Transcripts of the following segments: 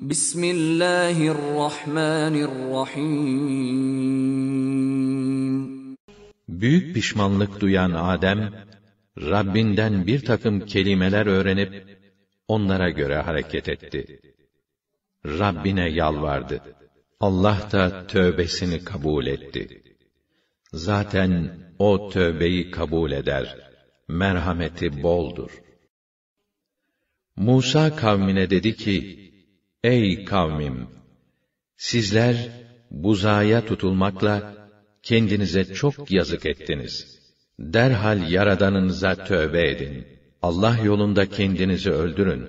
Bismillahirrahmanirrahim. Büyük pişmanlık duyan Adem, Rabbinden bir takım kelimeler öğrenip, onlara göre hareket etti. Rabbine yalvardı. Allah da tövbesini kabul etti. Zaten o tövbeyi kabul eder. Merhameti boldur. Musa kavmine dedi ki, Ey kavmim! Sizler, buzaya tutulmakla, kendinize çok yazık ettiniz. Derhal Yaradanınıza tövbe edin. Allah yolunda kendinizi öldürün.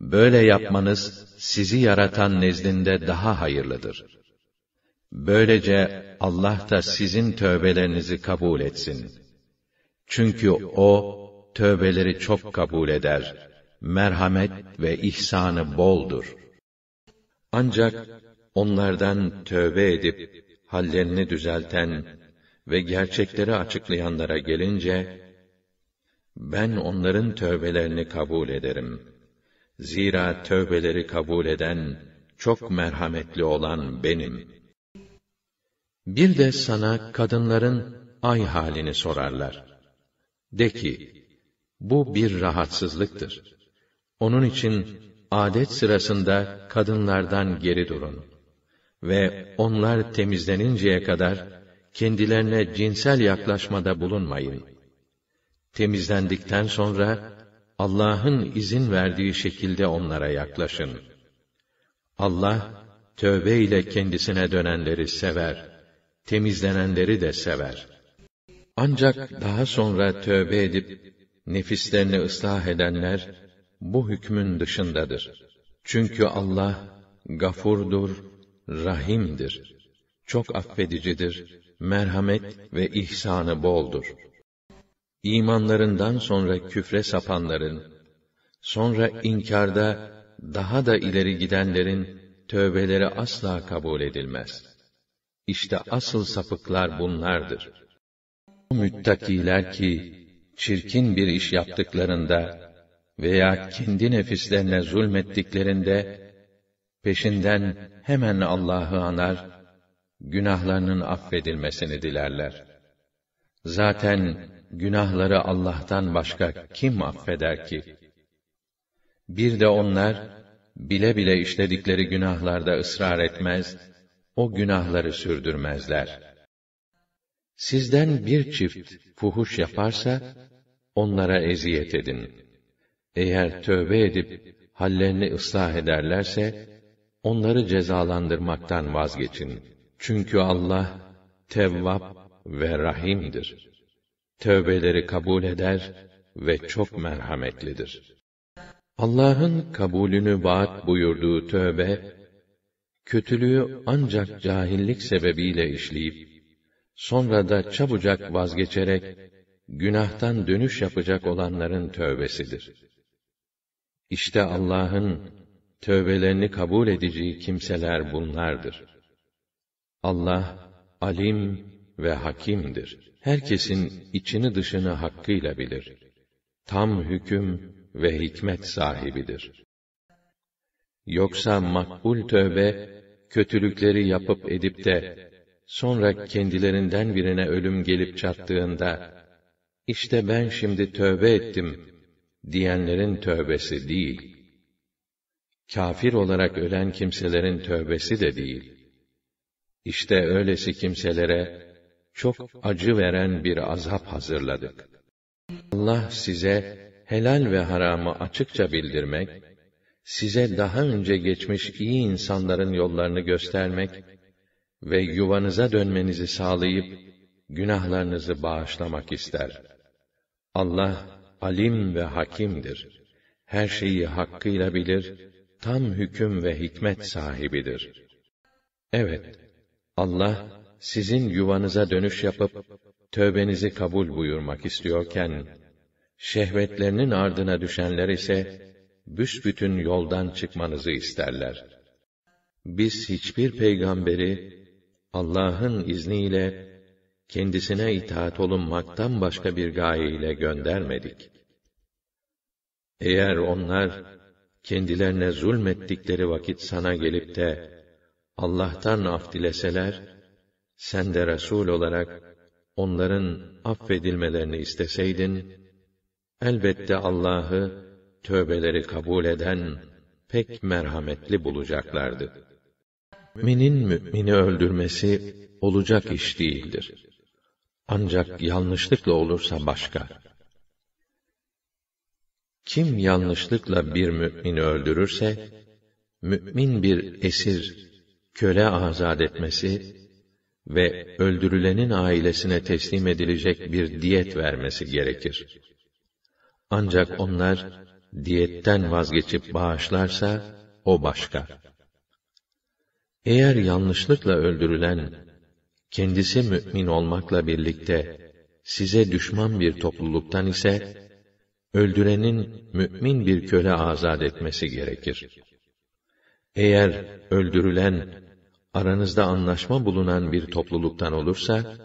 Böyle yapmanız, sizi yaratan nezdinde daha hayırlıdır. Böylece Allah da sizin tövbelerinizi kabul etsin. Çünkü O, tövbeleri çok kabul eder. Merhamet ve ihsanı boldur.'' Ancak onlardan tövbe edip hallerini düzelten ve gerçekleri açıklayanlara gelince ben onların tövbelerini kabul ederim. Zira tövbeleri kabul eden çok merhametli olan benim. Bir de sana kadınların ay halini sorarlar. De ki, bu bir rahatsızlıktır. Onun için adet sırasında kadınlardan geri durun ve onlar temizleninceye kadar kendilerine cinsel yaklaşmada bulunmayın. Temizlendikten sonra Allah'ın izin verdiği şekilde onlara yaklaşın. Allah tövbe ile kendisine dönenleri sever, temizlenenleri de sever. Ancak daha sonra tövbe edip nefislerini ıslah edenler bu hükmün dışındadır. Çünkü Allah gafurdur, rahimdir. Çok affedicidir, merhamet ve ihsanı boldur. İmanlarından sonra küfre sapanların, sonra inkarda daha da ileri gidenlerin tövbeleri asla kabul edilmez. İşte asıl sapıklar bunlardır. O müttakiler ki çirkin bir iş yaptıklarında veya kendi nefislerine zulmettiklerinde peşinden hemen Allah'ı anar, günahlarının affedilmesini dilerler. Zaten günahları Allah'tan başka kim affeder ki? Bir de onlar bile bile işledikleri günahlarda ısrar etmez, o günahları sürdürmezler. Sizden bir çift fuhuş yaparsa onlara eziyet edin.'' Eğer tövbe edip hallerini ıslah ederlerse onları cezalandırmaktan vazgeçin. Çünkü Allah Tevvab ve Rahim'dir. Tövbeleri kabul eder ve çok merhametlidir. Allah'ın kabulünü vaat buyurduğu tövbe, kötülüğü ancak cahillik sebebiyle işleyip, sonra da çabucak vazgeçerek, günahtan dönüş yapacak olanların tövbesidir. İşte Allah'ın tövbelerini kabul edeceği kimseler bunlardır. Allah alim ve hakimdir. Herkesin içini dışını hakkıyla bilir. Tam hüküm ve hikmet sahibidir. Yoksa makbul tövbe kötülükleri yapıp edip de sonra kendilerinden birine ölüm gelip çattığında işte ben şimdi tövbe ettim diyenlerin tövbesi değil. Kafir olarak ölen kimselerin tövbesi de değil. İşte öylesi kimselere çok acı veren bir azap hazırladık. Allah size helal ve haramı açıkça bildirmek, size daha önce geçmiş iyi insanların yollarını göstermek ve yuvanıza dönmenizi sağlayıp günahlarınızı bağışlamak ister. Allah alim ve hakimdir. Her şeyi hakkıyla bilir, tam hüküm ve hikmet sahibidir. Evet, Allah sizin yuvanıza dönüş yapıp tövbenizi kabul buyurmak istiyorken şehvetlerinin ardına düşenler ise büsbütün yoldan çıkmanızı isterler. Biz hiçbir peygamberi Allah'ın izniyle kendisine itaat olunmaktan başka bir gaye ile göndermedik. Eğer onlar kendilerine zulmettikleri vakit sana gelip de Allah'tan af dileseler, sen de Resul olarak onların affedilmelerini isteseydin, elbette Allah'ı tövbeleri kabul eden pek merhametli bulacaklardı. Müminin mümini öldürmesi olacak iş değildir. Ancak yanlışlıkla olursa başka. Kim yanlışlıkla bir mümini öldürürse, mümin bir esir, köle azad etmesi ve öldürülenin ailesine teslim edilecek bir diyet vermesi gerekir. Ancak onlar diyetten vazgeçip bağışlarsa o başka. Eğer yanlışlıkla öldürülen kendisi mümin olmakla birlikte size düşman bir topluluktan ise öldürenin mümin bir köle azad etmesi gerekir. Eğer öldürülen aranızda anlaşma bulunan bir topluluktan olursa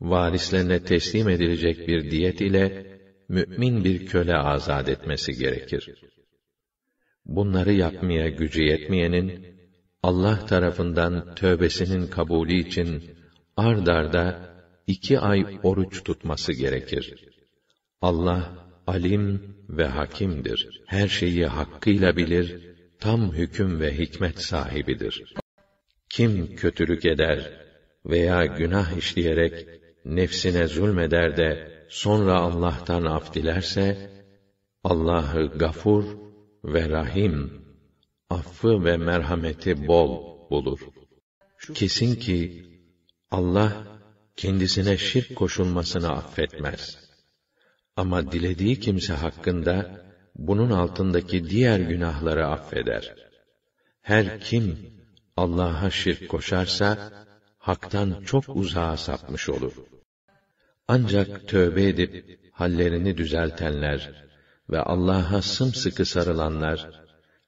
varislerine teslim edilecek bir diyet ile mümin bir köle azad etmesi gerekir. Bunları yapmaya gücü yetmeyenin Allah tarafından tövbesinin kabulü için ard arda iki ay oruç tutması gerekir. Allah alim ve hakimdir. Her şeyi hakkıyla bilir, tam hüküm ve hikmet sahibidir. Kim kötülük eder veya günah işleyerek nefsine zulmeder de sonra Allah'tan af dilerse Allah'ı gafur ve rahim, affı ve merhameti bol bulur. Kesin ki Allah kendisine şirk koşulmasını affetmez. Ama dilediği kimse hakkında bunun altındaki diğer günahları affeder. Her kim Allah'a şirk koşarsa haktan çok uzağa sapmış olur. Ancak tövbe edip hallerini düzeltenler ve Allah'a sımsıkı sarılanlar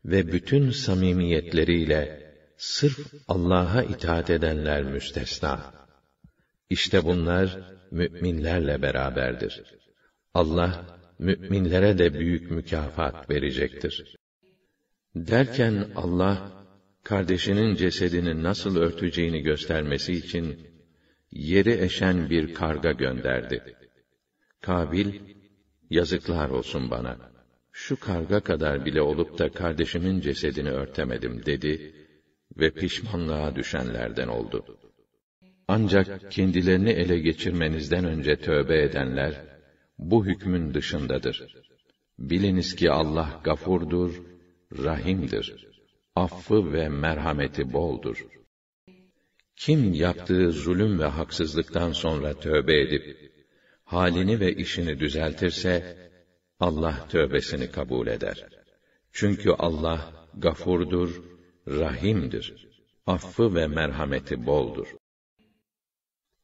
ve bütün samimiyetleriyle sırf Allah'a itaat edenler müstesna. İşte bunlar müminlerle beraberdir. Allah müminlere de büyük mükafat verecektir. Derken Allah kardeşinin cesedini nasıl örteceğini göstermesi için yeri eşen bir karga gönderdi. Kabil, yazıklar olsun bana. Şu karga kadar bile olup da kardeşimin cesedini örtemedim dedi ve pişmanlığa düşenlerden oldu. Ancak kendilerini ele geçirmenizden önce tövbe edenler, bu hükmün dışındadır. Biliniz ki Allah gafurdur, rahimdir. Affı ve merhameti boldur. Kim yaptığı zulüm ve haksızlıktan sonra tövbe edip, halini ve işini düzeltirse, Allah tövbesini kabul eder. Çünkü Allah gafurdur, rahimdir. Affı ve merhameti boldur.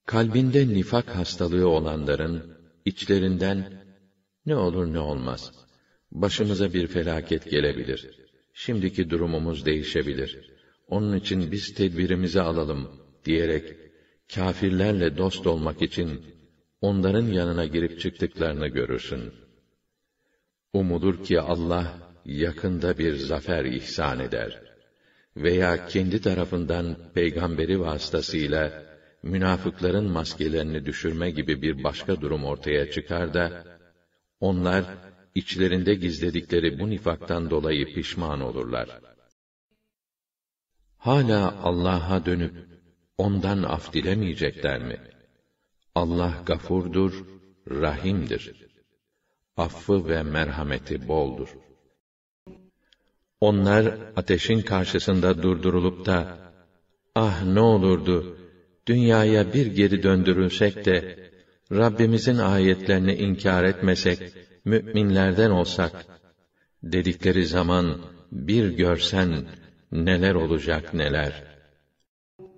Kalbinde nifak hastalığı olanların içlerinden ne olur ne olmaz. Başımıza bir felaket gelebilir. Şimdiki durumumuz değişebilir. Onun için biz tedbirimizi alalım diyerek kâfirlerle dost olmak için onların yanına girip çıktıklarını görürsün. Umulur ki Allah yakında bir zafer ihsan eder.'' veya kendi tarafından peygamberi vasıtasıyla münafıkların maskelerini düşürme gibi bir başka durum ortaya çıkar da onlar içlerinde gizledikleri bu nifaktan dolayı pişman olurlar. Hala Allah'a dönüp ondan af dilemeyecekler mi? Allah gafurdur, rahimdir. Affı ve merhameti boldur. Onlar ateşin karşısında durdurulup da ah ne olurdu dünyaya bir geri döndürülsek de Rabbimizin ayetlerini inkar etmesek müminlerden olsak dedikleri zaman bir görsen neler olacak neler.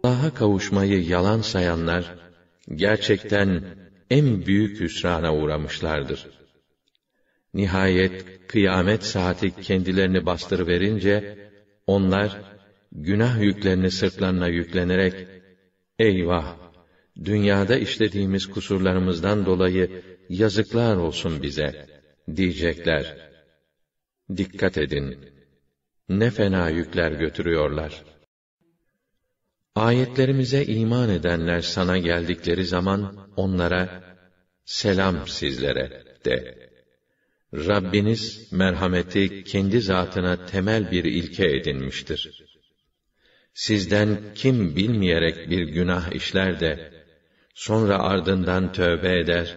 Allah'a kavuşmayı yalan sayanlar gerçekten en büyük hüsrana uğramışlardır. Nihayet kıyamet saati kendilerini bastırıverince, onlar günah yüklerini sırtlarına yüklenerek, Eyvah! Dünyada işlediğimiz kusurlarımızdan dolayı yazıklar olsun bize, diyecekler. Dikkat edin! Ne fena yükler götürüyorlar. Ayetlerimize iman edenler sana geldikleri zaman onlara, selam sizlere de.'' Rabbiniz merhameti kendi zatına temel bir ilke edinmiştir. Sizden kim bilmeyerek bir günah işler de sonra ardından tövbe eder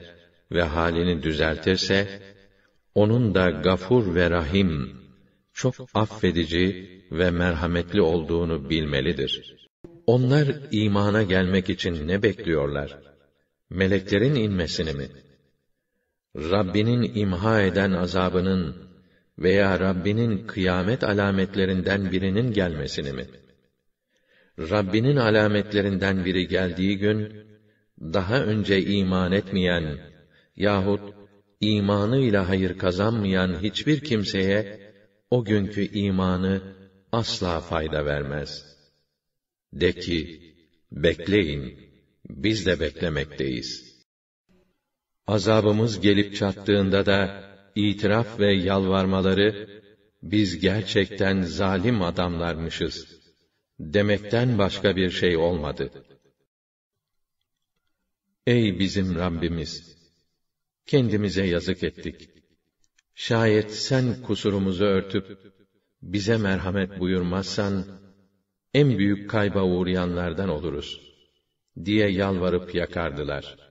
ve halini düzeltirse onun da gafur ve rahim çok affedici ve merhametli olduğunu bilmelidir. Onlar imana gelmek için ne bekliyorlar? Meleklerin inmesini mi?' Rabbinin imha eden azabının veya Rabbinin kıyamet alametlerinden birinin gelmesini mi? Rabbinin alametlerinden biri geldiği gün, daha önce iman etmeyen yahut imanıyla hayır kazanmayan hiçbir kimseye o günkü imanı asla fayda vermez. De ki, bekleyin, biz de beklemekteyiz.'' Azabımız gelip çattığında da itiraf ve yalvarmaları biz gerçekten zalim adamlarmışız demekten başka bir şey olmadı. Ey bizim Rabbimiz! Kendimize yazık ettik. Şayet sen kusurumuzu örtüp, bize merhamet buyurmazsan, en büyük kayba uğrayanlardan oluruz, diye yalvarıp yakardılar.''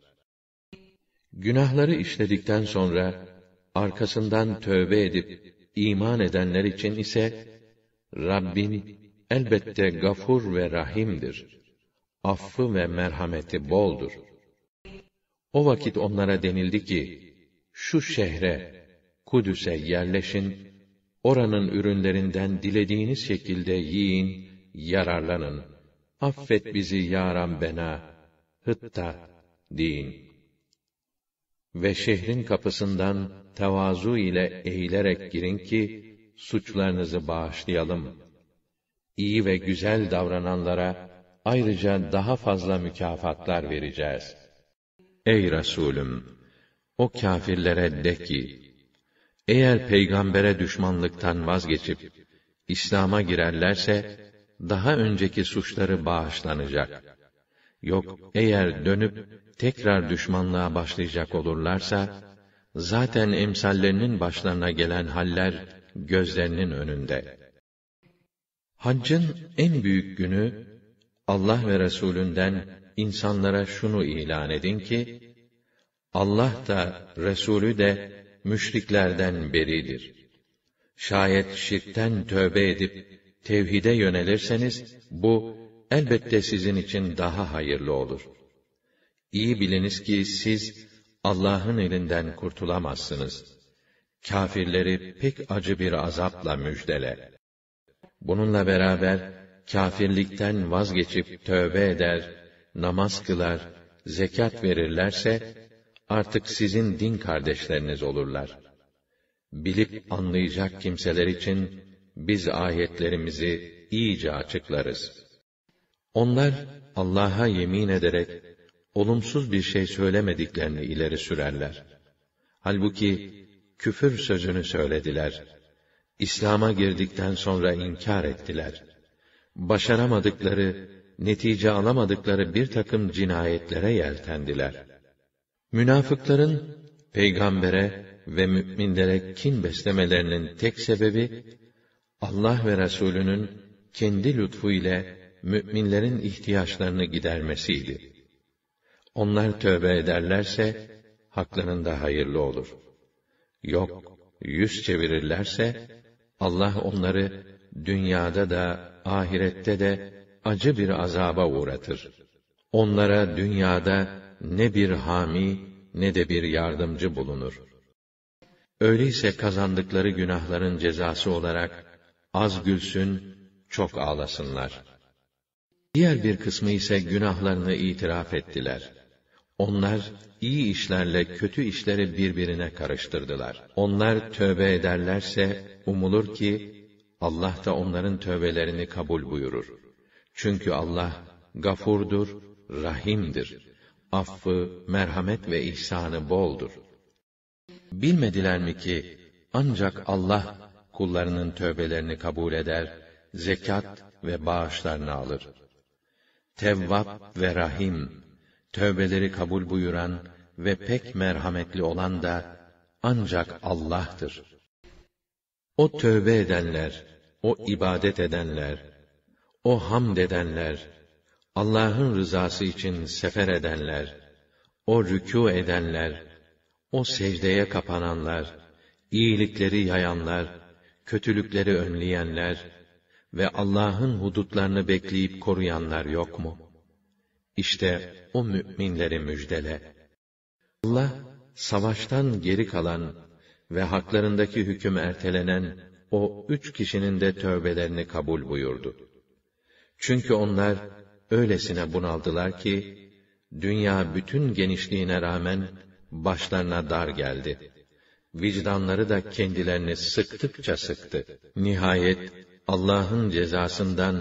Günahları işledikten sonra arkasından tövbe edip iman edenler için ise Rabbin elbette gafur ve rahimdir. Affı ve merhameti boldur. O vakit onlara denildi ki, şu şehre, Kudüs'e yerleşin, oranın ürünlerinden dilediğiniz şekilde yiyin, yararlanın. Affet bizi ya Rabbena, hıtta, deyin.'' ve şehrin kapısından tevazu ile eğilerek girin ki suçlarınızı bağışlayalım. İyi ve güzel davrananlara ayrıca daha fazla mükafatlar vereceğiz. Ey Resulüm, o kâfirlere de ki: Eğer peygambere düşmanlıktan vazgeçip İslam'a girerlerse daha önceki suçları bağışlanacak.'' Yok, eğer dönüp tekrar düşmanlığa başlayacak olurlarsa, zaten emsallerinin başlarına gelen haller gözlerinin önünde. Haccın en büyük günü, Allah ve Resulünden insanlara şunu ilan edin ki, Allah da, Resulü de, müşriklerden beridir. Şayet şirkten tövbe edip, tevhide yönelirseniz, bu, elbette sizin için daha hayırlı olur. İyi biliniz ki siz Allah'ın elinden kurtulamazsınız. Kâfirleri pek acı bir azapla müjdele. Bununla beraber kâfirlikten vazgeçip tövbe eder, namaz kılar, zekat verirlerse artık sizin din kardeşleriniz olurlar. Bilip anlayacak kimseler için biz ayetlerimizi iyice açıklarız.'' Onlar Allah'a yemin ederek olumsuz bir şey söylemediklerini ileri sürerler. Halbuki küfür sözünü söylediler. İslam'a girdikten sonra inkar ettiler. Başaramadıkları, netice alamadıkları bir takım cinayetlere yeltendiler. Münafıkların peygambere ve müminlere kin beslemelerinin tek sebebi Allah ve Resulü'nün kendi lütfu ile müminlerin ihtiyaçlarını gidermesiydi. Onlar tövbe ederlerse haklarının da hayırlı olur. Yok, yüz çevirirlerse Allah onları dünyada da ahirette de acı bir azaba uğratır. Onlara dünyada ne bir hami ne de bir yardımcı bulunur. Öyleyse kazandıkları günahların cezası olarak az gülsün, çok ağlasınlar.'' Diğer bir kısmı ise günahlarını itiraf ettiler. Onlar iyi işlerle kötü işleri birbirine karıştırdılar. Onlar tövbe ederlerse umulur ki Allah da onların tövbelerini kabul buyurur. Çünkü Allah gafurdur, rahimdir. Affı, merhamet ve ihsanı boldur. Bilmediler mi ki ancak Allah kullarının tövbelerini kabul eder, zekat ve bağışlarını alır. Tevvab ve Rahim, tövbeleri kabul buyuran ve pek merhametli olan da ancak Allah'tır. O tövbe edenler, o ibadet edenler, o hamd edenler, Allah'ın rızası için sefer edenler, o rükû edenler, o secdeye kapananlar, iyilikleri yayanlar, kötülükleri önleyenler, ve Allah'ın hudutlarını bekleyip koruyanlar yok mu? İşte o müminleri müjdele. Allah, savaştan geri kalan ve haklarındaki hüküm ertelenen o üç kişinin de tövbelerini kabul buyurdu. Çünkü onlar öylesine bunaldılar ki, dünya bütün genişliğine rağmen başlarına dar geldi. Vicdanları da kendilerini sıktıkça sıktı. Nihayet Allah'ın cezasından,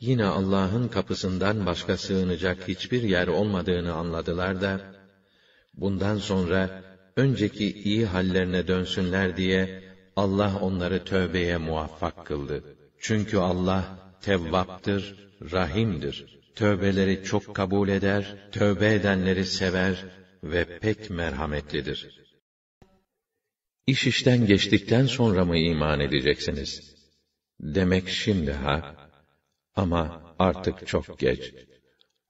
yine Allah'ın kapısından başka sığınacak hiçbir yer olmadığını anladılar da, bundan sonra önceki iyi hallerine dönsünler diye Allah onları tövbeye muvaffak kıldı. Çünkü Allah tevvaptır, rahimdir. Tövbeleri çok kabul eder, tövbe edenleri sever ve pek merhametlidir. İş işten geçtikten sonra mı iman edeceksiniz?' Demek şimdi ha? Ama artık çok geç.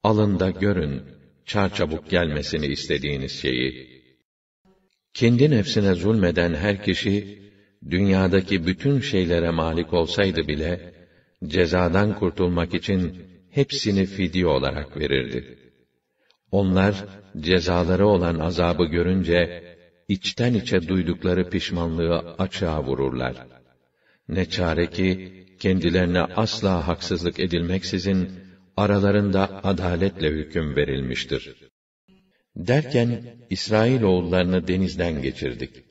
Alın da görün, çarçabuk gelmesini istediğiniz şeyi. Kendi nefsine zulmeden her kişi, dünyadaki bütün şeylere malik olsaydı bile, cezadan kurtulmak için hepsini fidye olarak verirdi. Onlar, cezaları olan azabı görünce, içten içe duydukları pişmanlığı açığa vururlar.'' Ne çare ki kendilerine asla haksızlık edilmeksizin aralarında adaletle hüküm verilmiştir. Derken İsrail oğullarını denizden geçirdik.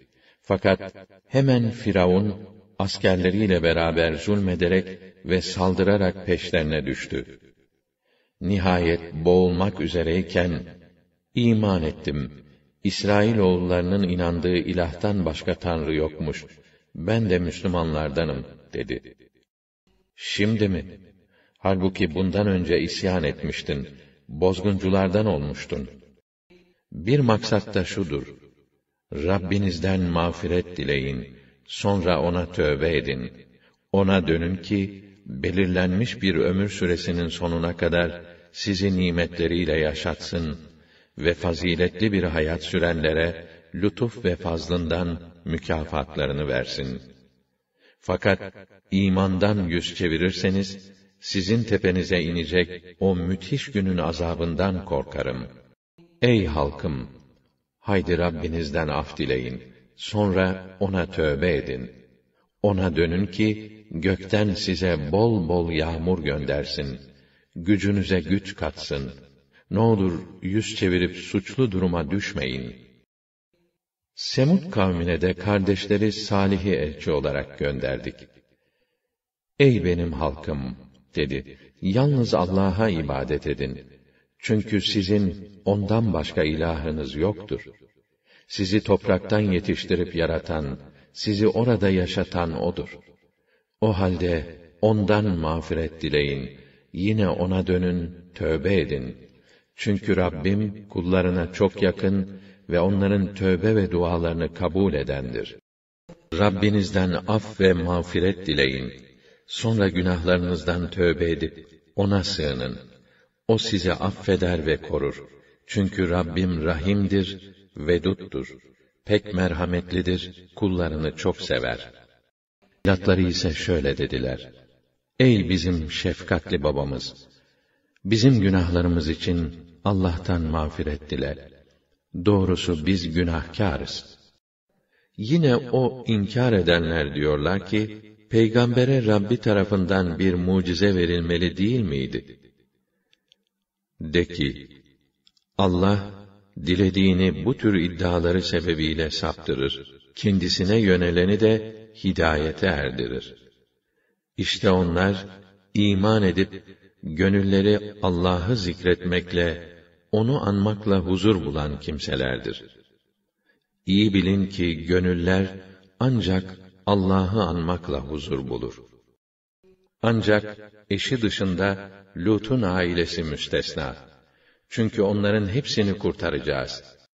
Fakat hemen Firavun askerleriyle beraber zulmederek ve saldırarak peşlerine düştü. Nihayet boğulmak üzereyken iman ettim. İsrail oğullarının inandığı ilahtan başka tanrı yokmuş.'' ben de Müslümanlardanım dedi. Şimdi mi? Halbuki bundan önce isyan etmiştin, bozgunculardan olmuştun. Bir maksat da şudur, Rabbinizden mağfiret dileyin, sonra ona tövbe edin. Ona dönün ki, belirlenmiş bir ömür süresinin sonuna kadar, sizi nimetleriyle yaşatsın ve faziletli bir hayat sürenlere, lütuf ve fazlından mükafatlarını versin. Fakat imandan yüz çevirirseniz, sizin tepenize inecek o müthiş günün azabından korkarım. Ey halkım! Haydi Rabbinizden af dileyin. Sonra O'na tövbe edin. O'na dönün ki, gökten size bol bol yağmur göndersin. Gücünüze güç katsın. Ne olur yüz çevirip suçlu duruma düşmeyin.'' Semud kavmine de kardeşleri Salih'i elçi olarak gönderdik. Ey benim halkım! dedi. Yalnız Allah'a ibadet edin. Çünkü sizin ondan başka ilahınız yoktur. Sizi topraktan yetiştirip yaratan, sizi orada yaşatan O'dur. O halde ondan mağfiret dileyin. Yine O'na dönün, tövbe edin. Çünkü Rabbim kullarına çok yakın, ve onların tövbe ve dualarını kabul edendir. Rabbinizden af ve mağfiret dileyin. Sonra günahlarınızdan tövbe edip ona sığının. O sizi affeder ve korur. Çünkü Rabbim rahimdir, veduttur. Pek merhametlidir, kullarını çok sever. Latları ise şöyle dediler. Ey bizim şefkatli babamız! Bizim günahlarımız için Allah'tan mağfiret dile. Doğrusu biz günahkarız. Yine o inkar edenler diyorlar ki, Peygambere Rabbi tarafından bir mucize verilmeli değil miydi? De ki, Allah, dilediğini bu tür iddiaları sebebiyle saptırır. Kendisine yöneleni de hidayete erdirir. İşte onlar, iman edip, gönülleri Allah'ı zikretmekle onu anmakla huzur bulan kimselerdir. İyi bilin ki gönüller ancak Allah'ı anmakla huzur bulur. Ancak eşi dışında Lut'un ailesi müstesna. Çünkü onların hepsini kurtaracağız.''